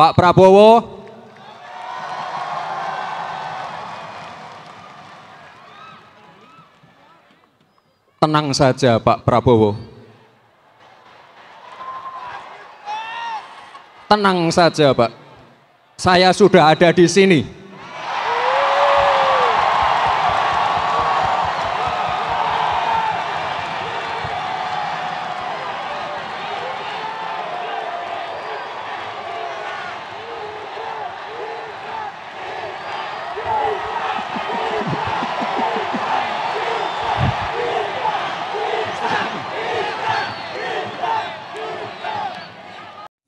Pak Prabowo Tenang saja Pak Prabowo. Tenang saja Pak. Saya sudah ada di sini.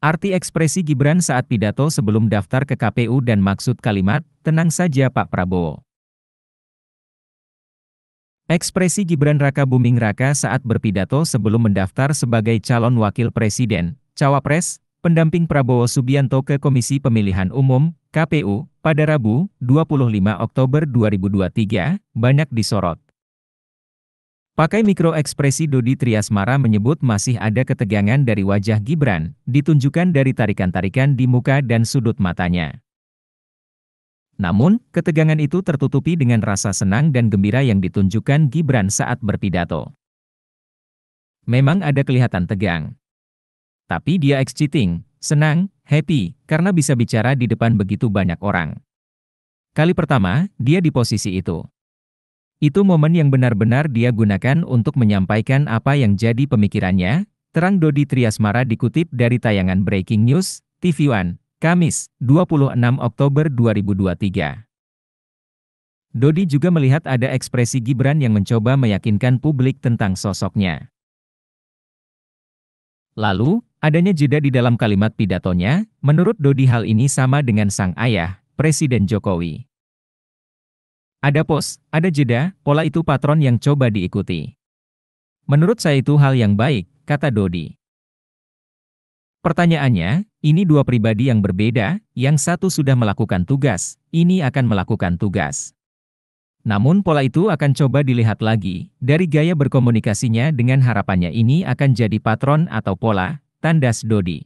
Arti ekspresi Gibran saat pidato sebelum daftar ke KPU dan maksud kalimat, tenang saja Pak Prabowo. Ekspresi Gibran Raka Buming Raka saat berpidato sebelum mendaftar sebagai calon wakil presiden, Cawapres, pendamping Prabowo Subianto ke Komisi Pemilihan Umum, KPU, pada Rabu, 25 Oktober 2023, banyak disorot. Pakai mikro ekspresi Dodi Triasmara menyebut masih ada ketegangan dari wajah Gibran, ditunjukkan dari tarikan-tarikan di muka dan sudut matanya. Namun, ketegangan itu tertutupi dengan rasa senang dan gembira yang ditunjukkan Gibran saat berpidato. Memang ada kelihatan tegang. Tapi dia exciting, senang, happy, karena bisa bicara di depan begitu banyak orang. Kali pertama, dia di posisi itu. Itu momen yang benar-benar dia gunakan untuk menyampaikan apa yang jadi pemikirannya, terang Dodi Triasmara dikutip dari tayangan Breaking News, TV One, Kamis, 26 Oktober 2023. Dodi juga melihat ada ekspresi Gibran yang mencoba meyakinkan publik tentang sosoknya. Lalu, adanya jeda di dalam kalimat pidatonya, menurut Dodi hal ini sama dengan sang ayah, Presiden Jokowi. Ada pos, ada jeda, pola itu patron yang coba diikuti. Menurut saya itu hal yang baik, kata Dodi. Pertanyaannya, ini dua pribadi yang berbeda, yang satu sudah melakukan tugas, ini akan melakukan tugas. Namun pola itu akan coba dilihat lagi, dari gaya berkomunikasinya dengan harapannya ini akan jadi patron atau pola, tandas Dodi.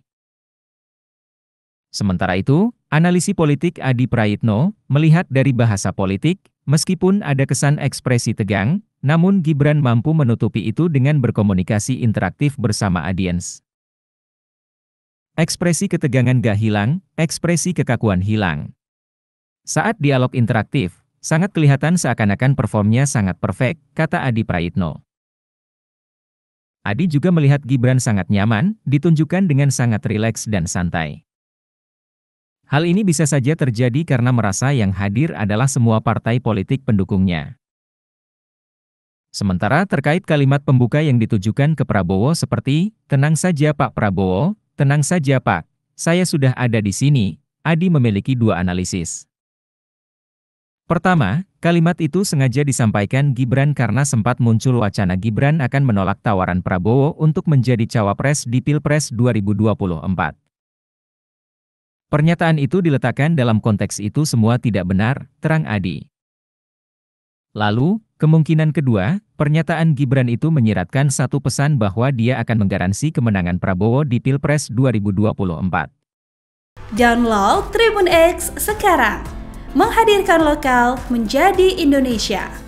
Sementara itu, analisi politik Adi Prayitno melihat dari bahasa politik, Meskipun ada kesan ekspresi tegang, namun Gibran mampu menutupi itu dengan berkomunikasi interaktif bersama audiens. Ekspresi ketegangan gak hilang, ekspresi kekakuan hilang. Saat dialog interaktif, sangat kelihatan seakan-akan performnya sangat perfect, kata Adi Prayitno. Adi juga melihat Gibran sangat nyaman, ditunjukkan dengan sangat rileks dan santai. Hal ini bisa saja terjadi karena merasa yang hadir adalah semua partai politik pendukungnya. Sementara terkait kalimat pembuka yang ditujukan ke Prabowo seperti, tenang saja Pak Prabowo, tenang saja Pak, saya sudah ada di sini, Adi memiliki dua analisis. Pertama, kalimat itu sengaja disampaikan Gibran karena sempat muncul wacana Gibran akan menolak tawaran Prabowo untuk menjadi cawapres di Pilpres 2024. Pernyataan itu diletakkan dalam konteks itu semua tidak benar, terang Adi. Lalu, kemungkinan kedua, pernyataan Gibran itu menyiratkan satu pesan bahwa dia akan menggaransi kemenangan Prabowo di Pilpres 2024. Download Tribun X sekarang. Menghadirkan lokal menjadi Indonesia.